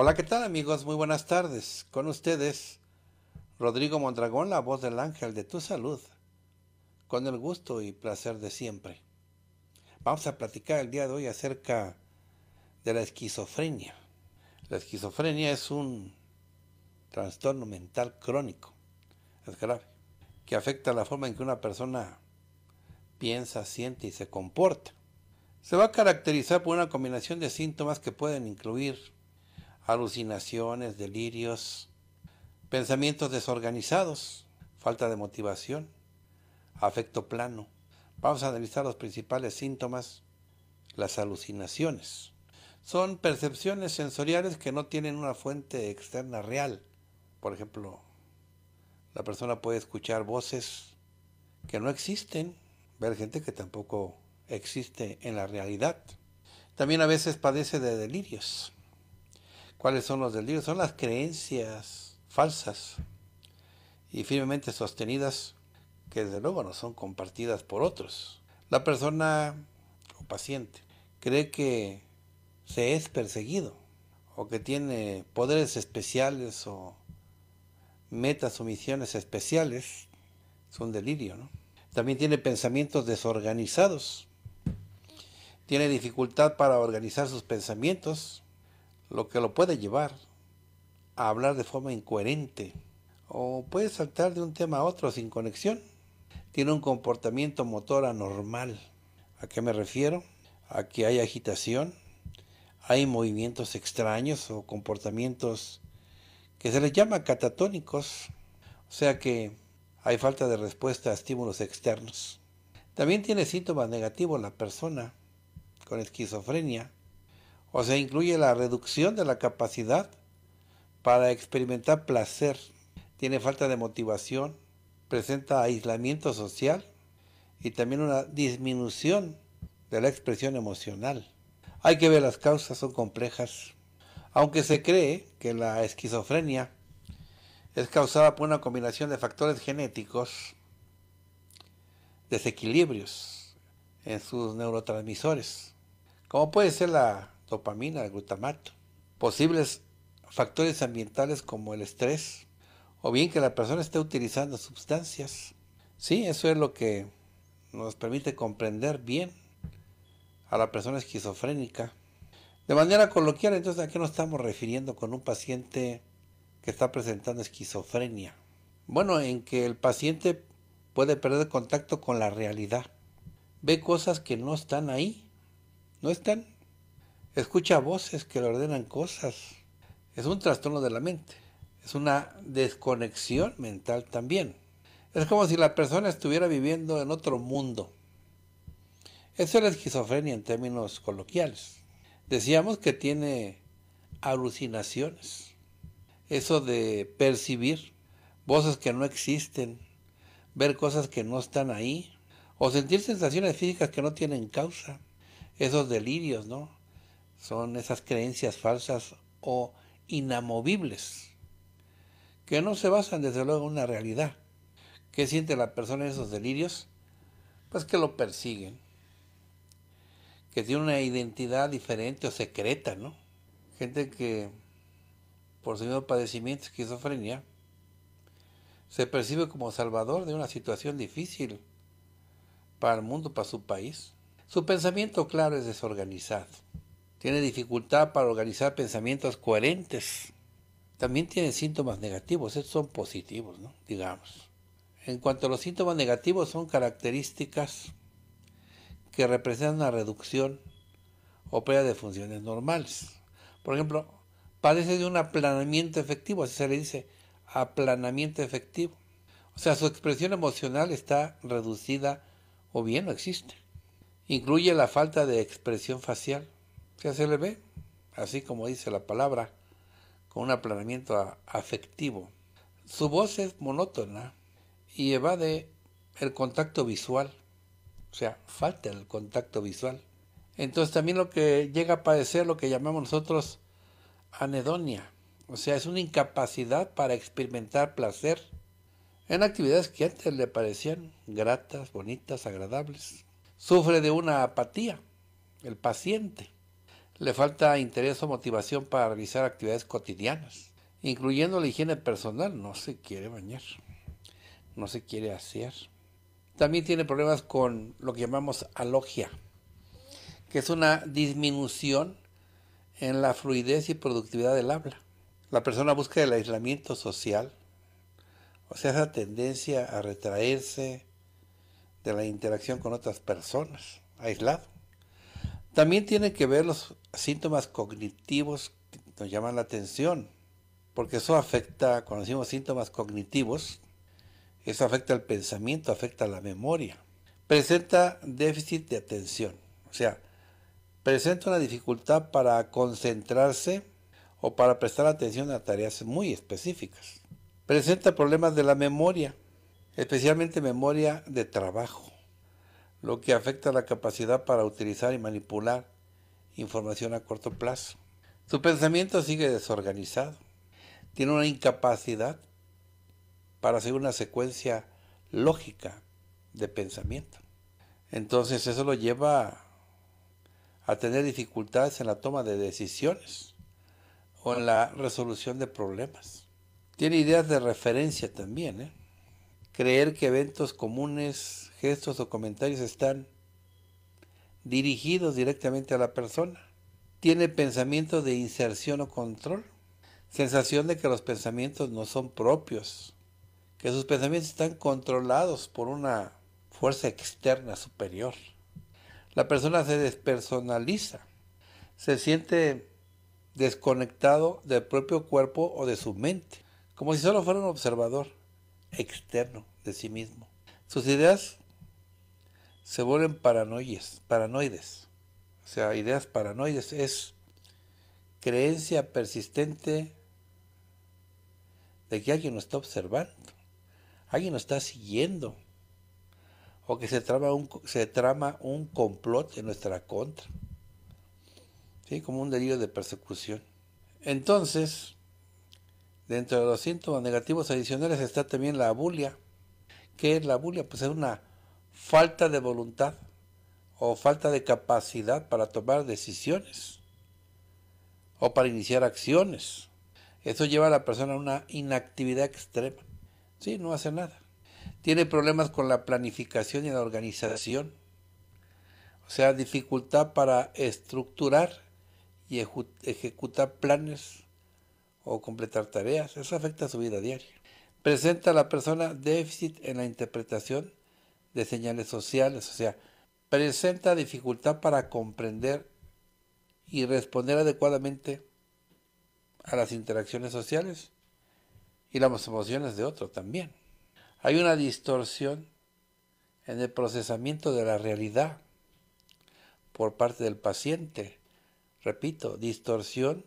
Hola, ¿qué tal amigos? Muy buenas tardes. Con ustedes, Rodrigo Mondragón, la voz del ángel de tu salud, con el gusto y placer de siempre. Vamos a platicar el día de hoy acerca de la esquizofrenia. La esquizofrenia es un trastorno mental crónico, es grave, que afecta la forma en que una persona piensa, siente y se comporta. Se va a caracterizar por una combinación de síntomas que pueden incluir alucinaciones, delirios, pensamientos desorganizados, falta de motivación, afecto plano. Vamos a analizar los principales síntomas. Las alucinaciones son percepciones sensoriales que no tienen una fuente externa real. Por ejemplo, la persona puede escuchar voces que no existen, ver gente que tampoco existe en la realidad. También a veces padece de delirios. ¿Cuáles son los delirios? Son las creencias falsas y firmemente sostenidas que desde luego no son compartidas por otros. La persona o paciente cree que se es perseguido o que tiene poderes especiales o metas o misiones especiales. Es un delirio, ¿no? También tiene pensamientos desorganizados. Tiene dificultad para organizar sus pensamientos lo que lo puede llevar a hablar de forma incoherente o puede saltar de un tema a otro sin conexión. Tiene un comportamiento motor anormal. ¿A qué me refiero? A que hay agitación, hay movimientos extraños o comportamientos que se les llama catatónicos, o sea que hay falta de respuesta a estímulos externos. También tiene síntomas negativos la persona con esquizofrenia o sea, incluye la reducción de la capacidad para experimentar placer. Tiene falta de motivación, presenta aislamiento social y también una disminución de la expresión emocional. Hay que ver las causas, son complejas. Aunque se cree que la esquizofrenia es causada por una combinación de factores genéticos, desequilibrios en sus neurotransmisores, como puede ser la dopamina, glutamato. Posibles factores ambientales como el estrés, o bien que la persona esté utilizando sustancias. Sí, eso es lo que nos permite comprender bien a la persona esquizofrénica. De manera coloquial, entonces, ¿a qué nos estamos refiriendo con un paciente que está presentando esquizofrenia? Bueno, en que el paciente puede perder contacto con la realidad. Ve cosas que no están ahí, no están, Escucha voces que le ordenan cosas. Es un trastorno de la mente. Es una desconexión mental también. Es como si la persona estuviera viviendo en otro mundo. Eso es la esquizofrenia en términos coloquiales. Decíamos que tiene alucinaciones. Eso de percibir voces que no existen, ver cosas que no están ahí, o sentir sensaciones físicas que no tienen causa. Esos delirios, ¿no? son esas creencias falsas o inamovibles, que no se basan desde luego en una realidad. ¿Qué siente la persona en esos delirios? Pues que lo persiguen, que tiene una identidad diferente o secreta, ¿no? Gente que, por su mismo padecimiento, esquizofrenia, se percibe como salvador de una situación difícil para el mundo, para su país. Su pensamiento, claro, es desorganizado tiene dificultad para organizar pensamientos coherentes. También tiene síntomas negativos, estos son positivos, ¿no? digamos. En cuanto a los síntomas negativos, son características que representan una reducción o pérdida de funciones normales. Por ejemplo, padece de un aplanamiento efectivo, así se le dice aplanamiento efectivo. O sea, su expresión emocional está reducida o bien no existe. Incluye la falta de expresión facial, se le ve, así como dice la palabra, con un aplanamiento afectivo. Su voz es monótona y evade el contacto visual, o sea, falta el contacto visual. Entonces también lo que llega a padecer lo que llamamos nosotros anedonia, o sea, es una incapacidad para experimentar placer en actividades que antes le parecían gratas, bonitas, agradables. Sufre de una apatía, el paciente. Le falta interés o motivación para realizar actividades cotidianas, incluyendo la higiene personal. No se quiere bañar, no se quiere asear. También tiene problemas con lo que llamamos alogia, que es una disminución en la fluidez y productividad del habla. La persona busca el aislamiento social, o sea, esa tendencia a retraerse de la interacción con otras personas, aislado. También tiene que ver los síntomas cognitivos que nos llaman la atención, porque eso afecta, cuando decimos síntomas cognitivos, eso afecta el pensamiento, afecta la memoria. Presenta déficit de atención, o sea, presenta una dificultad para concentrarse o para prestar atención a tareas muy específicas. Presenta problemas de la memoria, especialmente memoria de trabajo, lo que afecta la capacidad para utilizar y manipular información a corto plazo. Su pensamiento sigue desorganizado. Tiene una incapacidad para hacer una secuencia lógica de pensamiento. Entonces eso lo lleva a tener dificultades en la toma de decisiones o en la resolución de problemas. Tiene ideas de referencia también. ¿eh? Creer que eventos comunes, gestos o comentarios están dirigidos directamente a la persona. Tiene pensamientos de inserción o control. Sensación de que los pensamientos no son propios, que sus pensamientos están controlados por una fuerza externa superior. La persona se despersonaliza, se siente desconectado del propio cuerpo o de su mente, como si solo fuera un observador externo de sí mismo. Sus ideas se vuelven paranoides, paranoides. O sea, ideas paranoides es creencia persistente de que alguien nos está observando, alguien nos está siguiendo, o que se trama un, se trama un complot en nuestra contra, ¿sí? como un delirio de persecución. Entonces, dentro de los síntomas negativos adicionales está también la abulia. ¿Qué es la abulia? Pues es una falta de voluntad o falta de capacidad para tomar decisiones o para iniciar acciones. Eso lleva a la persona a una inactividad extrema. Sí, no hace nada. Tiene problemas con la planificación y la organización. O sea, dificultad para estructurar y ejecutar planes o completar tareas. Eso afecta su vida diaria. Presenta a la persona déficit en la interpretación de señales sociales, o sea, presenta dificultad para comprender y responder adecuadamente a las interacciones sociales y las emociones de otro también. Hay una distorsión en el procesamiento de la realidad por parte del paciente. Repito, distorsión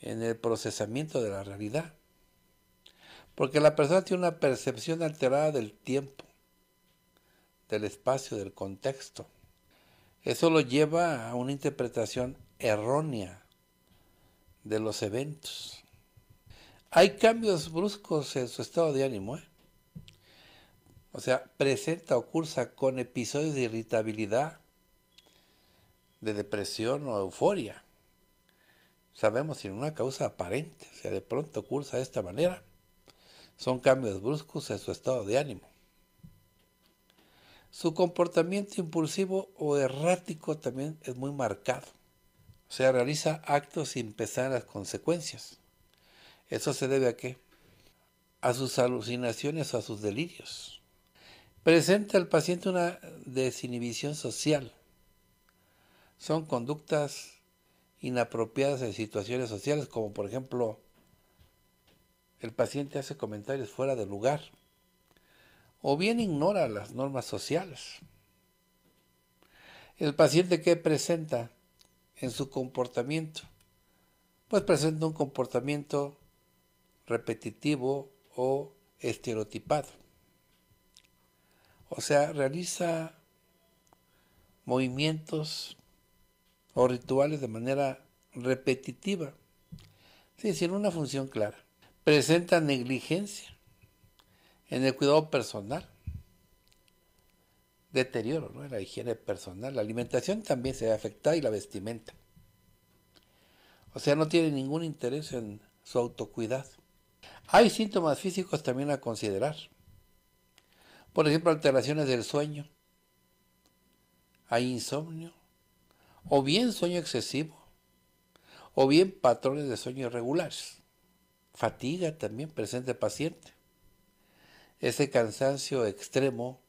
en el procesamiento de la realidad. Porque la persona tiene una percepción alterada del tiempo, del espacio, del contexto. Eso lo lleva a una interpretación errónea de los eventos. Hay cambios bruscos en su estado de ánimo. ¿eh? O sea, presenta o cursa con episodios de irritabilidad, de depresión o euforia. Sabemos sin una causa aparente. O sea, de pronto cursa de esta manera. Son cambios bruscos en su estado de ánimo. Su comportamiento impulsivo o errático también es muy marcado. O sea, realiza actos sin pesar las consecuencias. ¿Eso se debe a qué? A sus alucinaciones o a sus delirios. Presenta al paciente una desinhibición social. Son conductas inapropiadas en situaciones sociales, como por ejemplo el paciente hace comentarios fuera de lugar o bien ignora las normas sociales. El paciente que presenta en su comportamiento, pues presenta un comportamiento repetitivo o estereotipado. O sea, realiza movimientos o rituales de manera repetitiva, sin una función clara. Presenta negligencia en el cuidado personal, deterioro, ¿no? En la higiene personal, la alimentación también se ve afectada y la vestimenta. O sea, no tiene ningún interés en su autocuidado. Hay síntomas físicos también a considerar. Por ejemplo, alteraciones del sueño. Hay insomnio. O bien sueño excesivo. O bien patrones de sueño irregulares. Fatiga también presente paciente ese cansancio extremo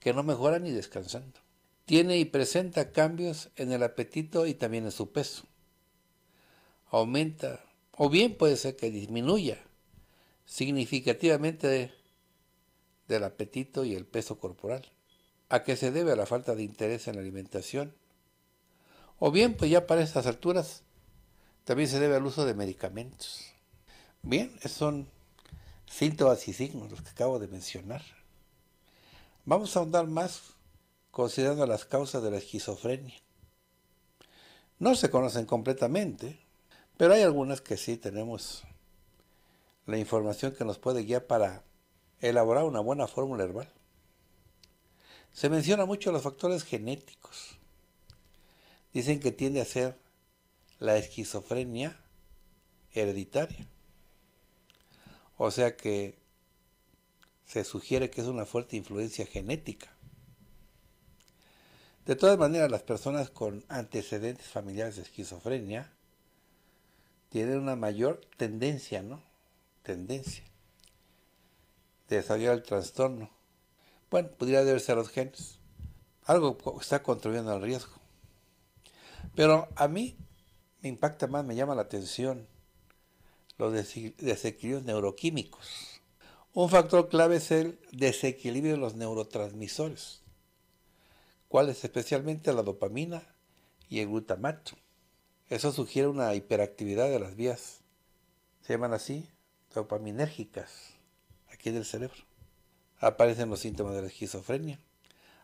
que no mejora ni descansando. Tiene y presenta cambios en el apetito y también en su peso. Aumenta, o bien puede ser que disminuya significativamente del apetito y el peso corporal. ¿A qué se debe? A la falta de interés en la alimentación. O bien, pues ya para estas alturas, también se debe al uso de medicamentos. Bien, son síntomas y signos, los que acabo de mencionar. Vamos a ahondar más considerando las causas de la esquizofrenia. No se conocen completamente, pero hay algunas que sí tenemos la información que nos puede guiar para elaborar una buena fórmula herbal. Se menciona mucho los factores genéticos. Dicen que tiende a ser la esquizofrenia hereditaria. O sea que se sugiere que es una fuerte influencia genética. De todas maneras, las personas con antecedentes familiares de esquizofrenia tienen una mayor tendencia, ¿no? Tendencia de desarrollar el trastorno. Bueno, podría deberse a los genes. Algo está contribuyendo al riesgo. Pero a mí me impacta más, me llama la atención los desequilibrios neuroquímicos. Un factor clave es el desequilibrio de los neurotransmisores, cuáles especialmente la dopamina y el glutamato. Eso sugiere una hiperactividad de las vías, se llaman así, dopaminérgicas, aquí del cerebro. Aparecen los síntomas de la esquizofrenia,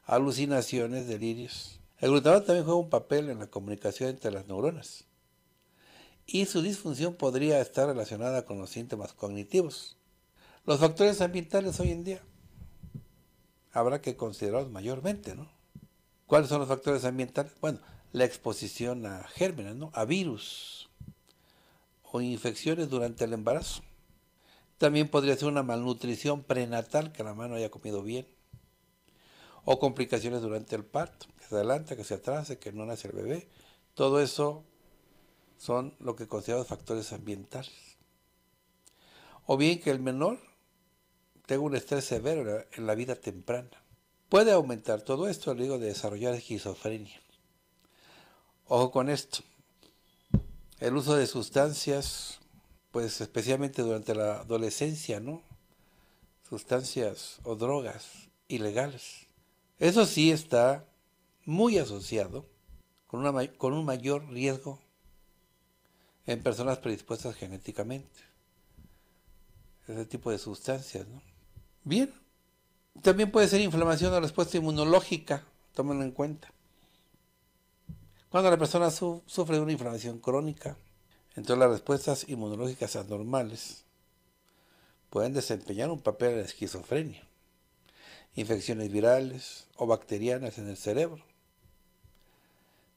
alucinaciones, delirios. El glutamato también juega un papel en la comunicación entre las neuronas y su disfunción podría estar relacionada con los síntomas cognitivos. Los factores ambientales hoy en día habrá que considerarlos mayormente, ¿no? ¿Cuáles son los factores ambientales? Bueno, la exposición a gérmenes, ¿no? A virus o infecciones durante el embarazo. También podría ser una malnutrición prenatal, que la mano haya comido bien. O complicaciones durante el parto, que se adelanta, que se atrase, que no nace el bebé. Todo eso son lo que consideramos factores ambientales. O bien que el menor tenga un estrés severo en la vida temprana. Puede aumentar todo esto al riesgo de desarrollar esquizofrenia. Ojo con esto. El uso de sustancias, pues especialmente durante la adolescencia, ¿no? Sustancias o drogas ilegales. Eso sí está muy asociado con, una, con un mayor riesgo en personas predispuestas genéticamente. Ese tipo de sustancias, ¿no? Bien. También puede ser inflamación o respuesta inmunológica, tómenlo en cuenta. Cuando la persona sufre de una inflamación crónica, entonces las respuestas inmunológicas anormales pueden desempeñar un papel en la esquizofrenia, infecciones virales o bacterianas en el cerebro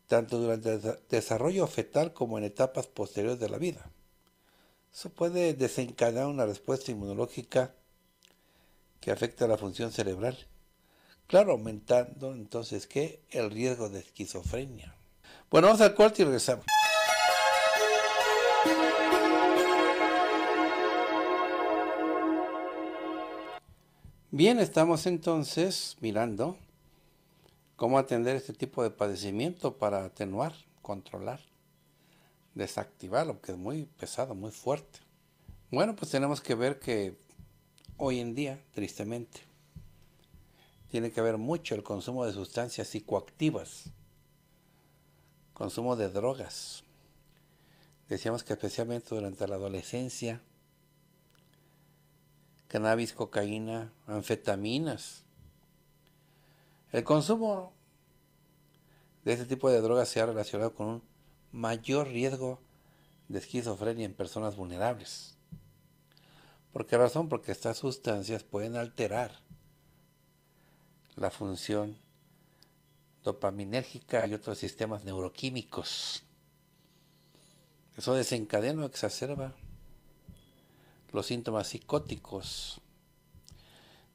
tanto durante el desarrollo fetal como en etapas posteriores de la vida. Eso puede desencadenar una respuesta inmunológica que afecta la función cerebral. Claro, aumentando entonces ¿qué? el riesgo de esquizofrenia. Bueno, vamos al cuarto y regresamos. Bien, estamos entonces mirando cómo atender este tipo de padecimiento para atenuar, controlar, desactivarlo, que es muy pesado, muy fuerte. Bueno, pues tenemos que ver que hoy en día, tristemente, tiene que ver mucho el consumo de sustancias psicoactivas, consumo de drogas. Decíamos que especialmente durante la adolescencia, cannabis, cocaína, anfetaminas, el consumo de este tipo de drogas se ha relacionado con un mayor riesgo de esquizofrenia en personas vulnerables. ¿Por qué razón? Porque estas sustancias pueden alterar la función dopaminérgica y otros sistemas neuroquímicos. Eso desencadena o exacerba los síntomas psicóticos.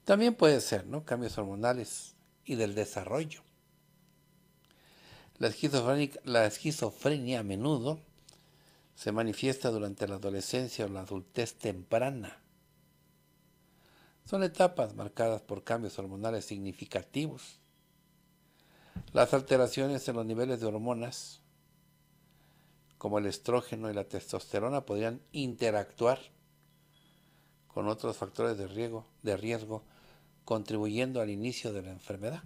También puede ser, ¿no? Cambios hormonales y del desarrollo. La esquizofrenia, a menudo se manifiesta durante la adolescencia o la adultez temprana. Son etapas marcadas por cambios hormonales significativos. Las alteraciones en los niveles de hormonas, como el estrógeno y la testosterona, podrían interactuar con otros factores de riesgo contribuyendo al inicio de la enfermedad.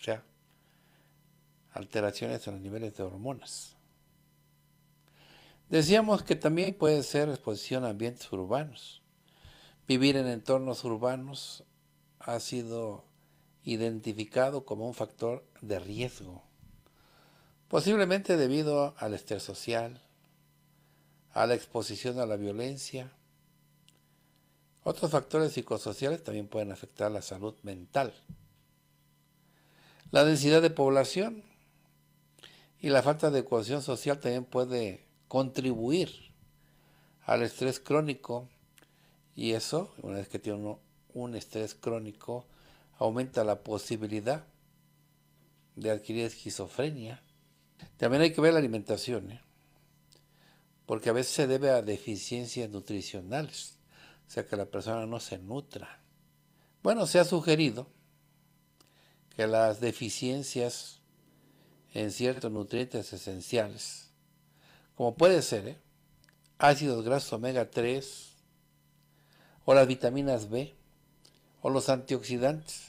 O sea, alteraciones en los niveles de hormonas. Decíamos que también puede ser exposición a ambientes urbanos. Vivir en entornos urbanos ha sido identificado como un factor de riesgo, posiblemente debido al estrés social, a la exposición a la violencia, otros factores psicosociales también pueden afectar la salud mental. La densidad de población y la falta de cohesión social también puede contribuir al estrés crónico y eso, una vez que tiene un estrés crónico, aumenta la posibilidad de adquirir esquizofrenia. También hay que ver la alimentación, ¿eh? porque a veces se debe a deficiencias nutricionales. O sea, que la persona no se nutra. Bueno, se ha sugerido que las deficiencias en ciertos nutrientes esenciales, como puede ser ¿eh? ácidos grasos omega 3, o las vitaminas B, o los antioxidantes,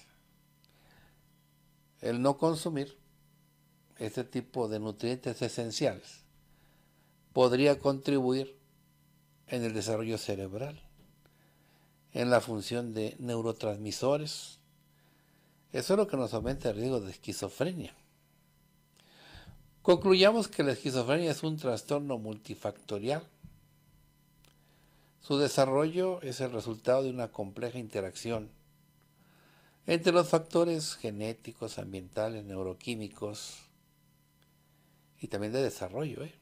el no consumir este tipo de nutrientes esenciales podría contribuir en el desarrollo cerebral en la función de neurotransmisores. Eso es lo que nos aumenta el riesgo de esquizofrenia. Concluyamos que la esquizofrenia es un trastorno multifactorial. Su desarrollo es el resultado de una compleja interacción entre los factores genéticos, ambientales, neuroquímicos y también de desarrollo. ¿eh?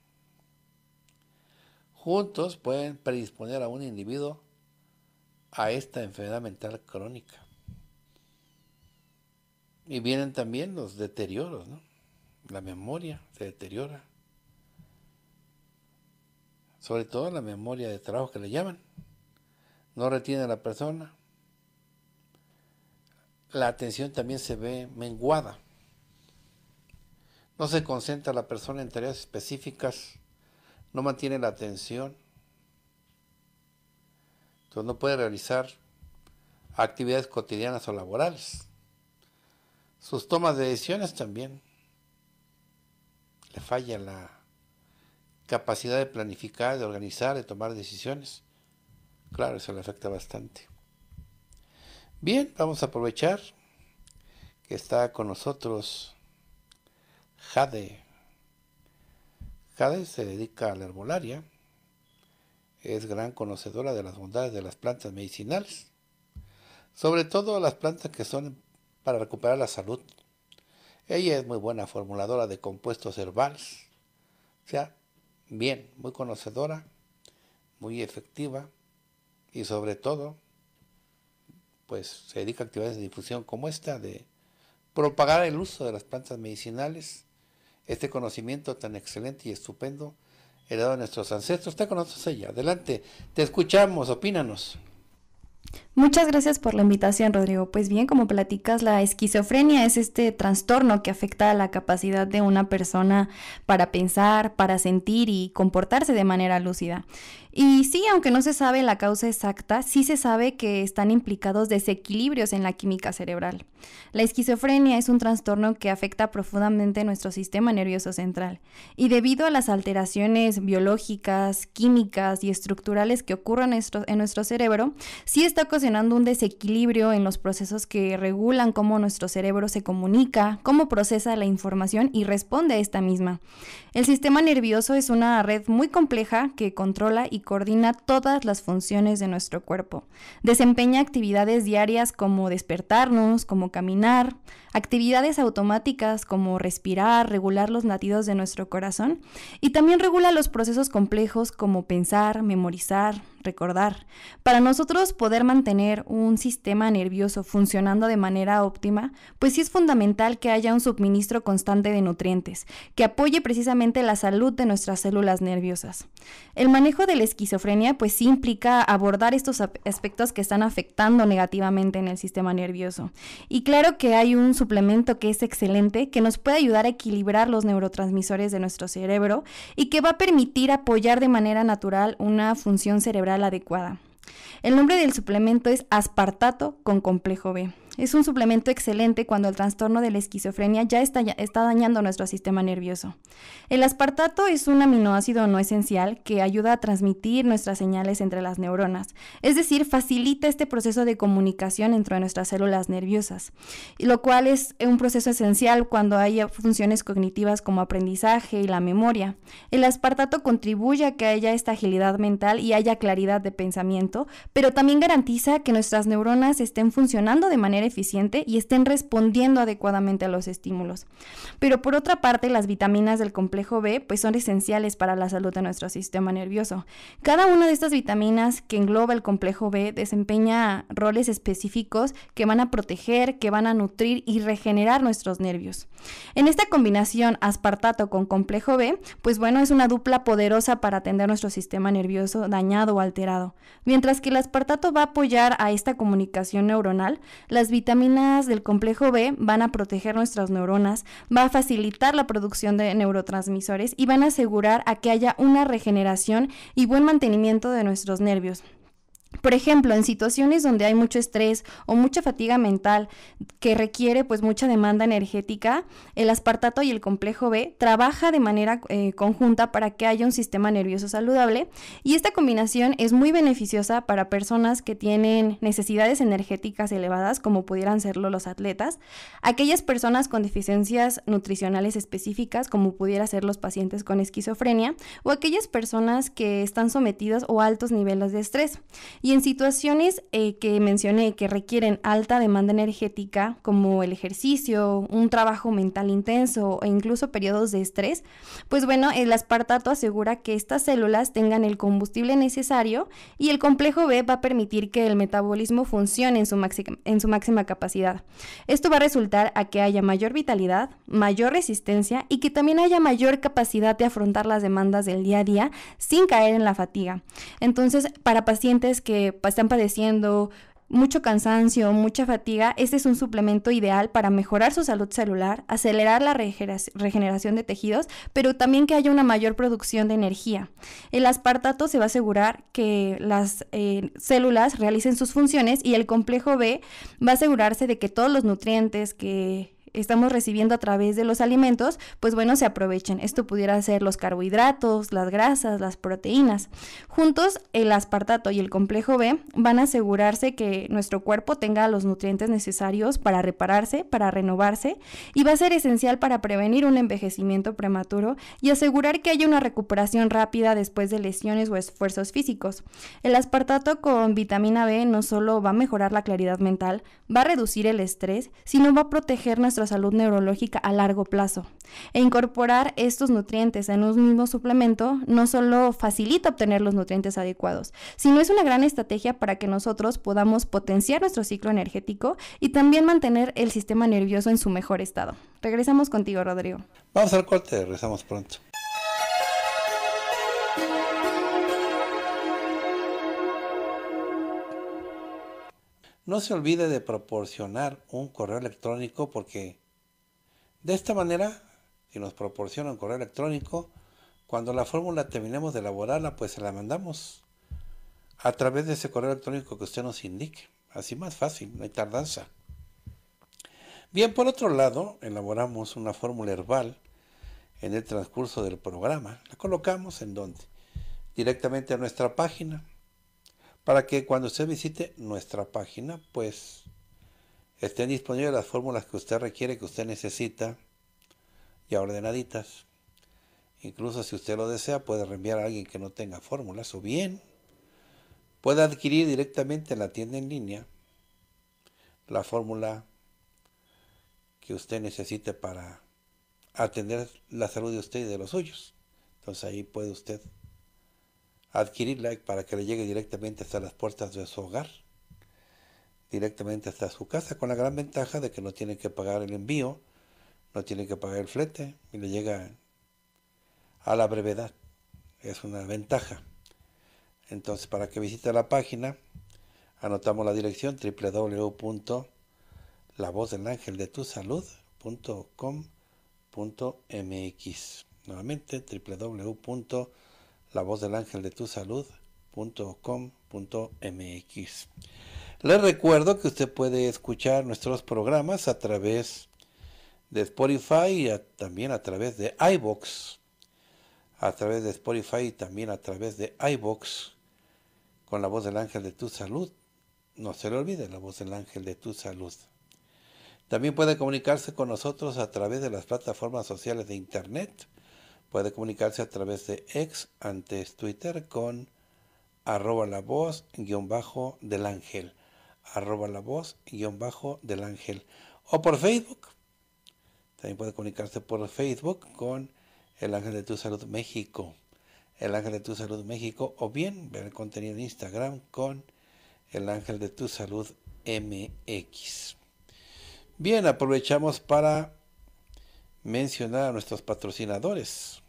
Juntos pueden predisponer a un individuo a esta enfermedad mental crónica. Y vienen también los deterioros, ¿no? La memoria se deteriora. Sobre todo la memoria de trabajo que le llaman. No retiene a la persona. La atención también se ve menguada. No se concentra la persona en tareas específicas. No mantiene la atención entonces no puede realizar actividades cotidianas o laborales. Sus tomas de decisiones también. Le falla la capacidad de planificar, de organizar, de tomar decisiones. Claro, eso le afecta bastante. Bien, vamos a aprovechar que está con nosotros Jade. Jade se dedica a la herbolaria es gran conocedora de las bondades de las plantas medicinales, sobre todo las plantas que son para recuperar la salud. Ella es muy buena formuladora de compuestos herbales, o sea, bien, muy conocedora, muy efectiva y sobre todo, pues se dedica a actividades de difusión como esta, de propagar el uso de las plantas medicinales, este conocimiento tan excelente y estupendo heredado de nuestros ancestros. Está con nosotros ella. Adelante, te escuchamos, opínanos. Muchas gracias por la invitación, Rodrigo. Pues bien, como platicas, la esquizofrenia es este trastorno que afecta a la capacidad de una persona para pensar, para sentir y comportarse de manera lúcida. Y sí, aunque no se sabe la causa exacta, sí se sabe que están implicados desequilibrios en la química cerebral. La esquizofrenia es un trastorno que afecta profundamente nuestro sistema nervioso central y debido a las alteraciones biológicas, químicas y estructurales que ocurren en nuestro, nuestro cerebro, sí está ocasionando un desequilibrio en los procesos que regulan cómo nuestro cerebro se comunica, cómo procesa la información y responde a esta misma. El sistema nervioso es una red muy compleja que controla y coordina todas las funciones de nuestro cuerpo. Desempeña actividades diarias como despertarnos, como caminar, actividades automáticas como respirar, regular los latidos de nuestro corazón y también regula los procesos complejos como pensar, memorizar, recordar. Para nosotros poder mantener un sistema nervioso funcionando de manera óptima, pues sí es fundamental que haya un suministro constante de nutrientes, que apoye precisamente la salud de nuestras células nerviosas. El manejo de la esquizofrenia pues sí implica abordar estos aspectos que están afectando negativamente en el sistema nervioso. Y claro que hay un suplemento que es excelente, que nos puede ayudar a equilibrar los neurotransmisores de nuestro cerebro y que va a permitir apoyar de manera natural una función cerebral adecuada. El nombre del suplemento es aspartato con complejo B. Es un suplemento excelente cuando el trastorno de la esquizofrenia ya está, está, dañando nuestro sistema nervioso. El aspartato es un aminoácido no esencial que ayuda a transmitir nuestras señales entre las neuronas, es decir, facilita este proceso de comunicación entre nuestras células nerviosas, lo cual es un proceso esencial cuando hay funciones cognitivas como aprendizaje y la memoria. El aspartato contribuye a que haya esta agilidad mental y haya claridad de pensamiento, pero también garantiza que nuestras neuronas estén funcionando de manera eficiente y estén respondiendo adecuadamente a los estímulos. Pero por otra parte, las vitaminas del complejo B pues son esenciales para la salud de nuestro sistema nervioso. Cada una de estas vitaminas que engloba el complejo B desempeña roles específicos que van a proteger, que van a nutrir y regenerar nuestros nervios. En esta combinación aspartato con complejo B, pues bueno, es una dupla poderosa para atender nuestro sistema nervioso dañado o alterado. Mientras que el aspartato va a apoyar a esta comunicación neuronal, las vitaminas del complejo B van a proteger nuestras neuronas, va a facilitar la producción de neurotransmisores y van a asegurar a que haya una regeneración y buen mantenimiento de nuestros nervios. Por ejemplo, en situaciones donde hay mucho estrés o mucha fatiga mental que requiere pues mucha demanda energética, el aspartato y el complejo B trabaja de manera eh, conjunta para que haya un sistema nervioso saludable y esta combinación es muy beneficiosa para personas que tienen necesidades energéticas elevadas como pudieran serlo los atletas, aquellas personas con deficiencias nutricionales específicas como pudiera ser los pacientes con esquizofrenia o aquellas personas que están sometidas o altos niveles de estrés en situaciones eh, que mencioné que requieren alta demanda energética, como el ejercicio, un trabajo mental intenso o incluso periodos de estrés, pues bueno, el aspartato asegura que estas células tengan el combustible necesario y el complejo B va a permitir que el metabolismo funcione en su, máxima, en su máxima capacidad. Esto va a resultar a que haya mayor vitalidad, mayor resistencia y que también haya mayor capacidad de afrontar las demandas del día a día sin caer en la fatiga. Entonces, para pacientes que eh, están padeciendo, mucho cansancio, mucha fatiga, este es un suplemento ideal para mejorar su salud celular, acelerar la regeneración de tejidos, pero también que haya una mayor producción de energía. El aspartato se va a asegurar que las eh, células realicen sus funciones y el complejo B va a asegurarse de que todos los nutrientes que estamos recibiendo a través de los alimentos, pues bueno, se aprovechen. Esto pudiera ser los carbohidratos, las grasas, las proteínas. Juntos, el aspartato y el complejo B van a asegurarse que nuestro cuerpo tenga los nutrientes necesarios para repararse, para renovarse y va a ser esencial para prevenir un envejecimiento prematuro y asegurar que haya una recuperación rápida después de lesiones o esfuerzos físicos. El aspartato con vitamina B no solo va a mejorar la claridad mental, va a reducir el estrés, sino va a proteger nuestro salud neurológica a largo plazo. E incorporar estos nutrientes en un mismo suplemento no solo facilita obtener los nutrientes adecuados, sino es una gran estrategia para que nosotros podamos potenciar nuestro ciclo energético y también mantener el sistema nervioso en su mejor estado. Regresamos contigo, Rodrigo. Vamos al corte, regresamos pronto. No se olvide de proporcionar un correo electrónico porque de esta manera, si nos proporciona un correo electrónico, cuando la fórmula terminemos de elaborarla, pues se la mandamos a través de ese correo electrónico que usted nos indique. Así más fácil, no hay tardanza. Bien, por otro lado, elaboramos una fórmula herbal en el transcurso del programa. La colocamos en donde? Directamente a nuestra página para que cuando usted visite nuestra página, pues estén disponibles las fórmulas que usted requiere, que usted necesita, ya ordenaditas. Incluso si usted lo desea, puede reenviar a alguien que no tenga fórmulas o bien puede adquirir directamente en la tienda en línea la fórmula que usted necesite para atender la salud de usted y de los suyos. Entonces ahí puede usted adquirirla para que le llegue directamente hasta las puertas de su hogar, directamente hasta su casa, con la gran ventaja de que no tiene que pagar el envío, no tiene que pagar el flete y le llega a la brevedad. Es una ventaja. Entonces, para que visite la página, anotamos la dirección www.lavozdelangeldetusalud.com.mx. Nuevamente, www la voz del ángel de tu mx Les recuerdo que usted puede escuchar nuestros programas a través de Spotify y también a través de iBox. A través de Spotify y también a través de iBox con la voz del ángel de tu salud. No se le olvide la voz del ángel de tu salud. También puede comunicarse con nosotros a través de las plataformas sociales de Internet Puede comunicarse a través de ex antes Twitter con arroba la voz guión bajo del ángel. Arroba la voz guión bajo del ángel. O por Facebook. También puede comunicarse por Facebook con el ángel de tu salud México. El ángel de tu salud México. O bien ver el contenido de Instagram con el ángel de tu salud MX. Bien, aprovechamos para mencionar a nuestros patrocinadores.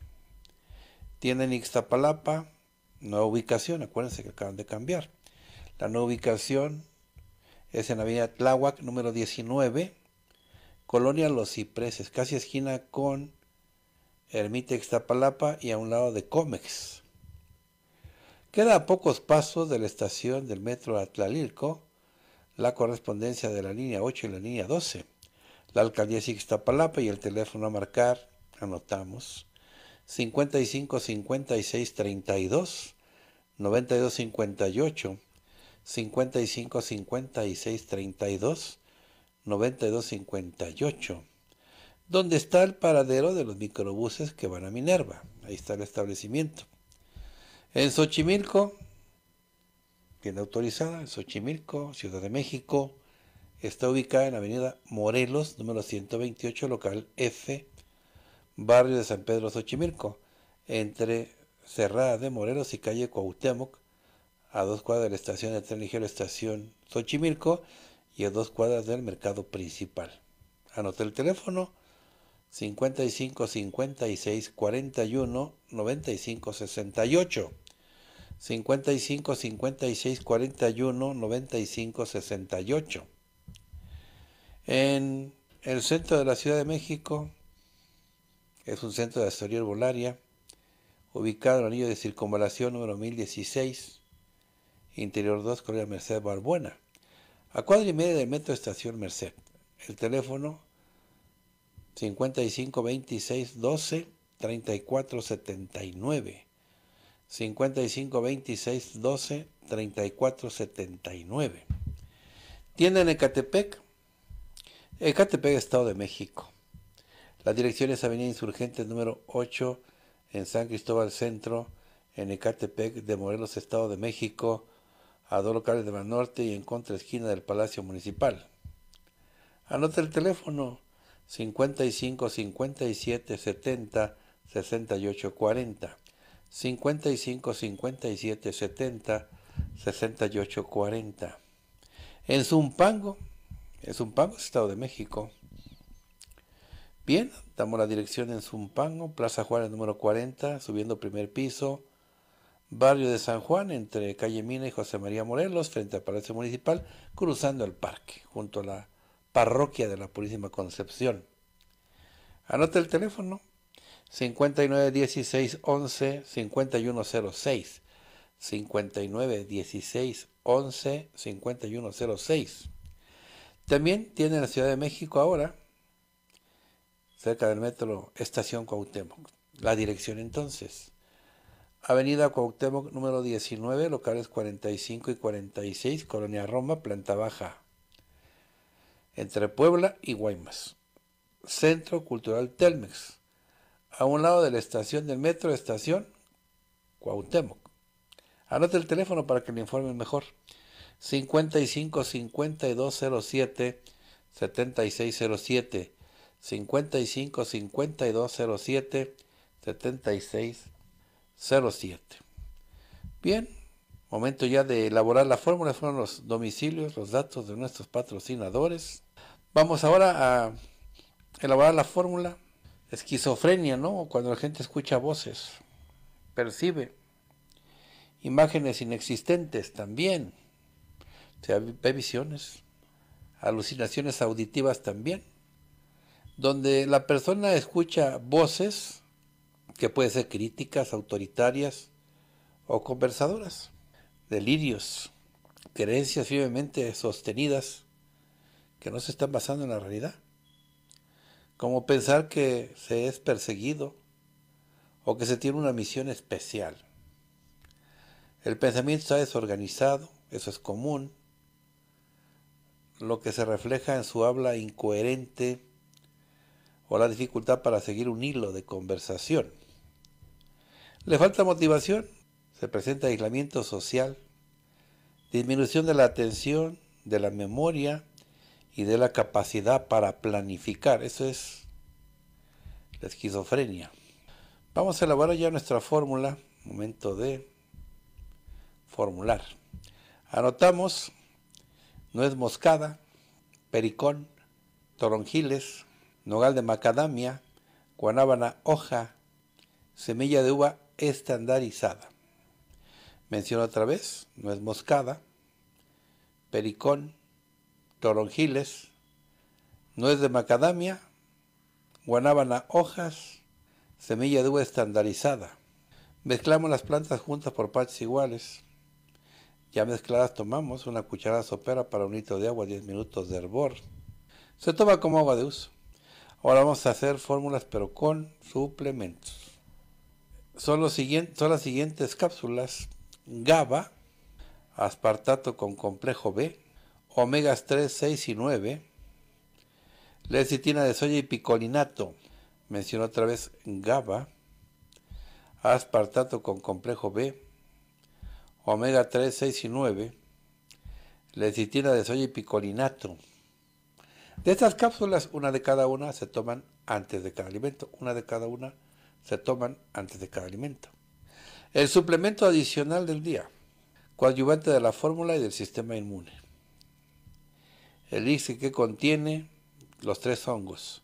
Tienen Ixtapalapa, nueva ubicación, acuérdense que acaban de cambiar. La nueva ubicación es en Avenida Tláhuac, número 19, Colonia Los Cipreses, casi esquina con Ermita Ixtapalapa y a un lado de Comex. Queda a pocos pasos de la estación del metro Atlalilco, la correspondencia de la línea 8 y la línea 12. La alcaldía es Ixtapalapa y el teléfono a marcar, anotamos, 55 56 32 92 58 55 56 32 92 58 donde está el paradero de los microbuses que van a Minerva. Ahí está el establecimiento. En Xochimilco, tiene autorizada, en Xochimilco, Ciudad de México, está ubicada en la avenida Morelos, número 128, local F barrio de San Pedro Xochimilco, entre Cerrada de Morelos y calle Cuauhtémoc, a dos cuadras de la estación de tren ligero Estación Xochimilco y a dos cuadras del mercado principal. Anoté el teléfono 55 56 41 95 68. 55 56 41 95 68. En el centro de la Ciudad de México, es un centro de asesoría herbolaria ubicado en el anillo de circunvalación número 1016, interior 2, Correa Merced Barbuena a cuadra y media del metro de Estación Merced. El teléfono 55 26 12 34 79. 12 34 79. Tienda en Ecatepec, Ecatepec, Estado de México. La dirección es Avenida Insurgente número 8 en San Cristóbal Centro, en Ecatepec de Morelos, Estado de México, a dos locales de más norte y en contra esquina del Palacio Municipal. Anota el teléfono 55 57 70 68 40. 55 57 70 68 40. En Zumpango, en Zumpango, Estado de México, Bien, damos la dirección en Zumpango, Plaza Juárez número 40, subiendo primer piso, barrio de San Juan, entre calle Mina y José María Morelos, frente al Palacio Municipal, cruzando el parque, junto a la parroquia de la Purísima Concepción. Anota el teléfono 591611 5106. 591611 5106. También tiene la Ciudad de México ahora cerca del metro Estación Cuauhtémoc. La dirección entonces. Avenida Cuauhtémoc número 19, locales 45 y 46, Colonia Roma, planta baja. Entre Puebla y Guaymas. Centro Cultural Telmex. A un lado de la estación del metro, estación Cuauhtémoc. Anote el teléfono para que le informen mejor. 55 5207 7607 55 76 07 Bien, momento ya de elaborar la fórmula, fueron los domicilios, los datos de nuestros patrocinadores. Vamos ahora a elaborar la fórmula. Esquizofrenia, ¿no? Cuando la gente escucha voces, percibe imágenes inexistentes también. O ve visiones, alucinaciones auditivas también donde la persona escucha voces que pueden ser críticas, autoritarias o conversadoras, delirios, creencias firmemente sostenidas que no se están basando en la realidad, como pensar que se es perseguido o que se tiene una misión especial. El pensamiento está desorganizado, eso es común, lo que se refleja en su habla incoherente, o la dificultad para seguir un hilo de conversación. Le falta motivación, se presenta aislamiento social, disminución de la atención, de la memoria y de la capacidad para planificar. Eso es la esquizofrenia. Vamos a elaborar ya nuestra fórmula. Momento de formular. Anotamos es moscada, pericón, toronjiles, nogal de macadamia, guanábana hoja, semilla de uva estandarizada. Menciono otra vez, nuez moscada, pericón, toronjiles, nuez de macadamia, guanábana hojas, semilla de uva estandarizada. Mezclamos las plantas juntas por partes iguales. Ya mezcladas tomamos una cucharada sopera para un litro de agua, 10 minutos de hervor. Se toma como agua de uso. Ahora vamos a hacer fórmulas pero con suplementos. Son, son las siguientes cápsulas. GABA, aspartato con complejo B, omegas 3, 6 y 9, lecitina de soya y picolinato, menciono otra vez GABA, aspartato con complejo B, omega 3, 6 y 9, lecitina de soya y picolinato. De estas cápsulas, una de cada una se toman antes de cada alimento. Una de cada una se toman antes de cada alimento. El suplemento adicional del día, coadyuvante de la fórmula y del sistema inmune. El que contiene los tres hongos,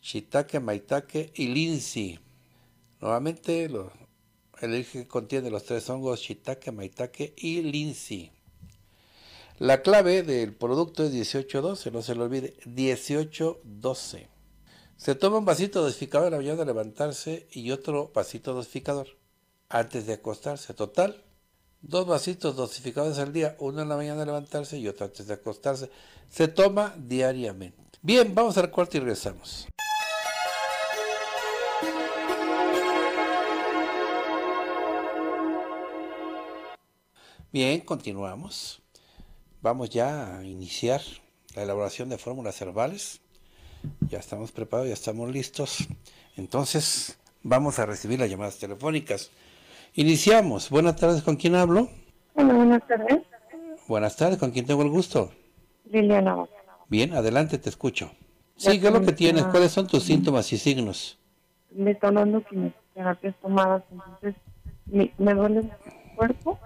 shiitake, maitake y linsi. Nuevamente, elige el que contiene los tres hongos, shiitake, maitake y linsi. La clave del producto es 1812, no se lo olvide, 1812. Se toma un vasito dosificador en la mañana de levantarse y otro vasito dosificador antes de acostarse. Total, dos vasitos dosificadores al día, uno en la mañana de levantarse y otro antes de acostarse. Se toma diariamente. Bien, vamos al cuarto y regresamos. Bien, continuamos. Vamos ya a iniciar la elaboración de fórmulas herbales. Ya estamos preparados, ya estamos listos. Entonces, vamos a recibir las llamadas telefónicas. Iniciamos. Buenas tardes, ¿con quién hablo? Hola, buenas tardes. Buenas tardes, ¿con quién tengo el gusto? Liliana. Bien, adelante, te escucho. Sí, ¿qué es lo que tienes? ¿Cuáles son tus síntomas y signos? Me están dando quimioterapias tomadas, entonces me, me duele el cuerpo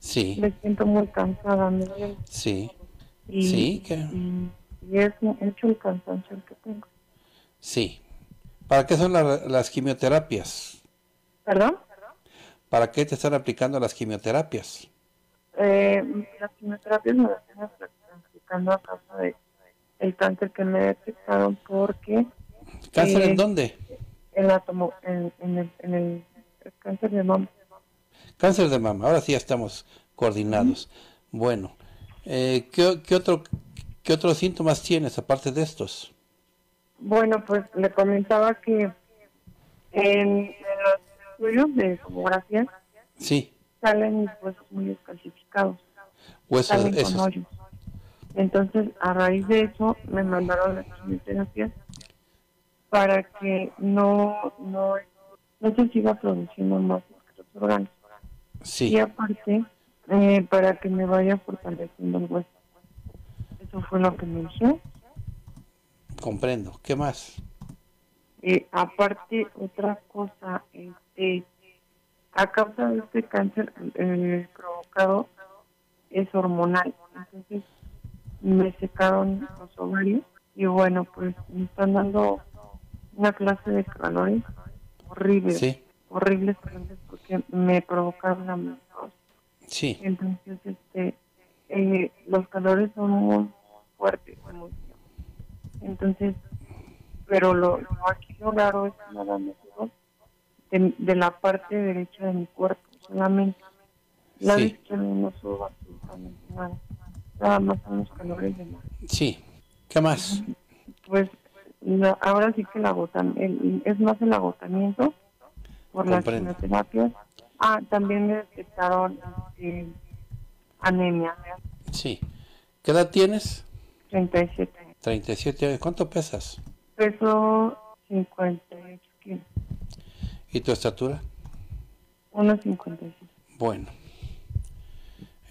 Sí. Me siento muy cansada, me Sí. Y, sí, que... y, es mucho el cansancio que tengo. Sí. ¿Para qué son las quimioterapias? ¿Perdón? ¿Para qué te están aplicando las quimioterapias? Eh, las quimioterapias me las están aplicando a causa del cáncer que me detectaron porque... ¿Cáncer en eh, dónde? En, la en, el, en el cáncer de mama. Cáncer de mama, ahora sí ya estamos coordinados. Bueno, eh, ¿qué, otro, ¿qué otros síntomas tienes aparte de estos? Bueno, pues le comentaba que en, los estudios de tomografía salen huesos muy descalcificados. Huesos, salen Entonces, a raíz de eso, me mandaron la terapia para que no, no, no se siga produciendo más órganos. Y aparte, eh, para que me vaya fortaleciendo el hueso. Eso fue lo que me dijeron. Comprendo. ¿Qué más? aparte, otra cosa, este, a causa de este cáncer eh, provocado es hormonal. Entonces, me secaron los ovarios y bueno, pues me están dando una clase de calores horribles, horribles, horribles, me provocaron la mí Sí. Entonces, este, eh, los calores son muy fuertes, muy Entonces, pero lo, lo, aquí lo raro es nada de, de, la parte derecha de mi cuerpo, solamente. La izquierda no subo absolutamente nada. Nada más son los calores de mar. Sí. ¿Qué más? Pues ahora sí que el agotamiento, es más el agotamiento por las quimioterapias. Ah, también me detectaron eh, anemia. Sí. ¿Qué edad tienes? 37 37 años. ¿Cuánto pesas? Peso 58 kilos. ¿Y tu estatura? 1,56. Bueno.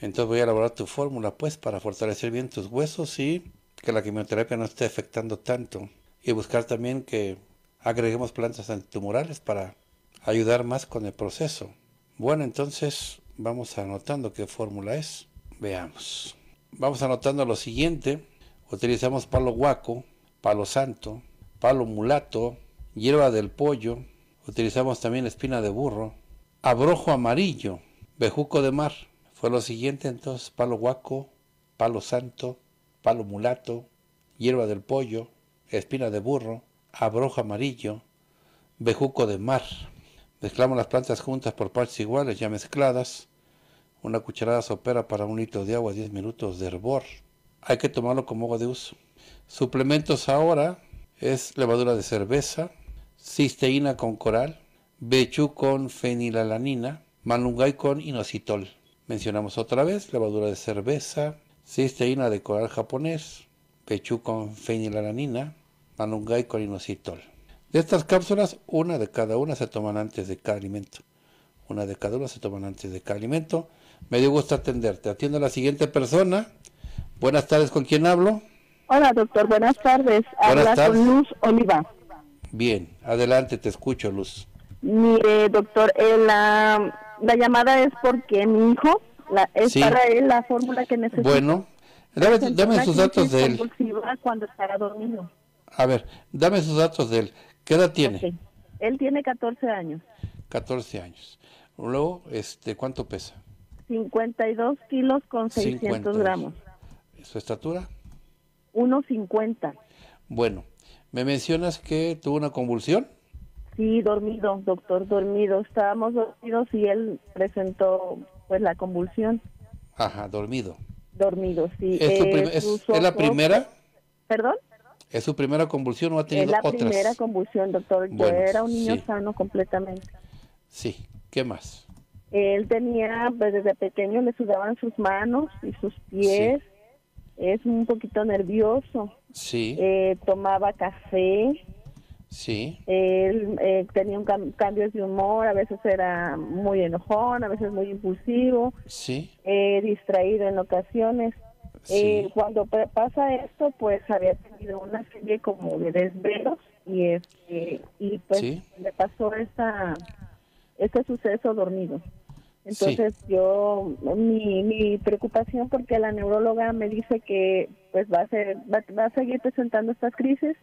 Entonces voy a elaborar tu fórmula, pues, para fortalecer bien tus huesos y que la quimioterapia no esté afectando tanto. Y buscar también que agreguemos plantas antitumorales para ayudar más con el proceso. Bueno, entonces vamos anotando qué fórmula es. Veamos. Vamos anotando lo siguiente. Utilizamos palo guaco, palo santo, palo mulato, hierba del pollo. Utilizamos también espina de burro, abrojo amarillo, bejuco de mar. Fue lo siguiente entonces, palo guaco, palo santo, palo mulato, hierba del pollo, espina de burro, abrojo amarillo, bejuco de mar. Mezclamos las plantas juntas por partes iguales, ya mezcladas. Una cucharada sopera para un litro de agua, 10 minutos de hervor. Hay que tomarlo como agua de uso. Suplementos ahora es levadura de cerveza, cisteína con coral, bechu con fenilalanina, manungay con inositol. Mencionamos otra vez levadura de cerveza, cisteína de coral japonés, bechú con fenilalanina, manungay con inositol. De estas cápsulas, una de cada una se toman antes de cada alimento. Una de cada una se toman antes de cada alimento. Me dio gusto atenderte. Atiendo a la siguiente persona. Buenas tardes, ¿con quién hablo? Hola, doctor, buenas tardes. Luz Oliva. Bien, adelante, te escucho, Luz. Mire, doctor, eh, la, la, llamada es porque mi hijo, la, es para él la fórmula que necesita. Bueno, dame, sus datos de él. Cuando estará dormido. A ver, dame sus datos de él. ¿Qué edad tiene? Él tiene 14 años. 14 años. Luego, este, ¿cuánto pesa? 52 kilos con 600 gramos. ¿Su estatura? 1,50. Bueno, me mencionas que tuvo una convulsión. Sí, dormido, doctor, dormido. Estábamos dormidos y él presentó pues la convulsión. Ajá, dormido. Dormido, sí. ¿es eh, la primera? ¿Perdón? ¿Es su primera convulsión o ha tenido otras? Es la primera convulsión, doctor. Yo era un niño sano completamente. Sí, ¿qué más? Él tenía, pues desde pequeño le sudaban sus manos y sus pies. Es un poquito nervioso. Sí. Eh, tomaba café. Sí. Él eh, tenía un cambios de humor, a veces era muy enojón, a veces muy impulsivo. Sí. Eh, distraído en ocasiones. Eh, cuando pasa esto, pues había tenido una serie como de desvelos y este y pues le pasó esta este suceso dormido. Entonces yo mi, preocupación porque la neuróloga me dice que pues va a ser va, a seguir presentando estas crisis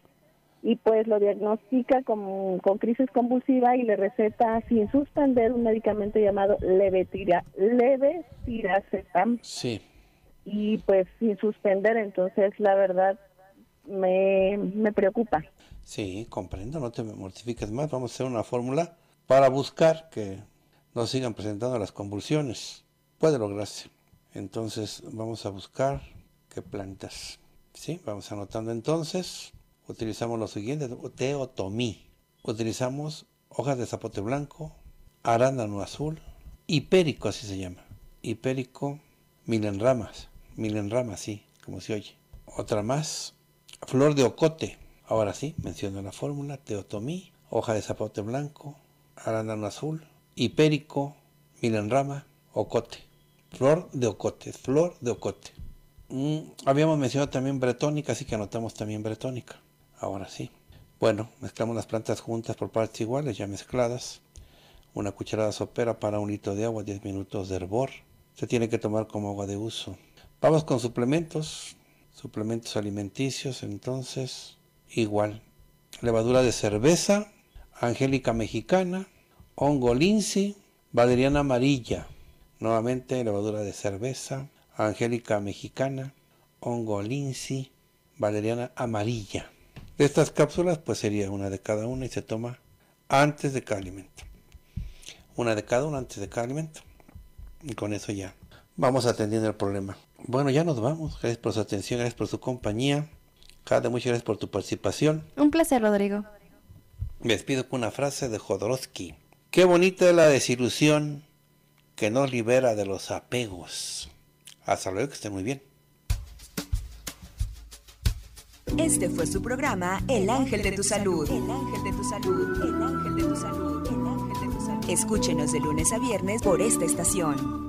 y pues lo diagnostica con, con crisis convulsiva y le receta sin suspender un medicamento llamado levetira, levetiracetam. Sí y pues sin suspender, entonces la verdad me, preocupa. Sí, comprendo, no te mortifiques más, vamos a hacer una fórmula para buscar que no sigan presentando las convulsiones. Puede lograrse. Entonces vamos a buscar qué plantas. Sí, vamos anotando entonces. Utilizamos lo siguiente, teotomí. Utilizamos hojas de zapote blanco, arándano azul, hipérico así se llama. Hipérico, milenramas milenrama, sí, como se oye. Otra más, flor de ocote. Ahora sí, menciono la fórmula, teotomí, hoja de zapote blanco, arándano azul, hipérico, milenrama, ocote. Flor de ocote, flor de ocote. Mm, habíamos mencionado también bretónica, así que anotamos también bretónica. Ahora sí. Bueno, mezclamos las plantas juntas por partes iguales, ya mezcladas. Una cucharada sopera para un litro de agua, 10 minutos de hervor. Se tiene que tomar como agua de uso. Vamos con suplementos, suplementos alimenticios entonces, igual. Levadura de cerveza, angélica mexicana, hongo linsi, valeriana amarilla. Nuevamente levadura de cerveza, angélica mexicana, hongo valeriana amarilla. De estas cápsulas, pues sería una de cada una y se toma antes de cada alimento. Una de cada una antes de cada alimento. Y con eso ya vamos atendiendo el problema. Bueno, ya nos vamos. Gracias por su atención, gracias por su compañía. Cada muchas gracias por tu participación. Un placer, Rodrigo. Me despido con una frase de Jodorowsky. Qué bonita es la desilusión que nos libera de los apegos. Hasta luego, que esté muy bien. Este fue su programa El Ángel de tu Salud. El Ángel de tu Salud. El Ángel de tu Salud. El Ángel de tu Salud. Escúchenos de lunes a viernes por esta estación.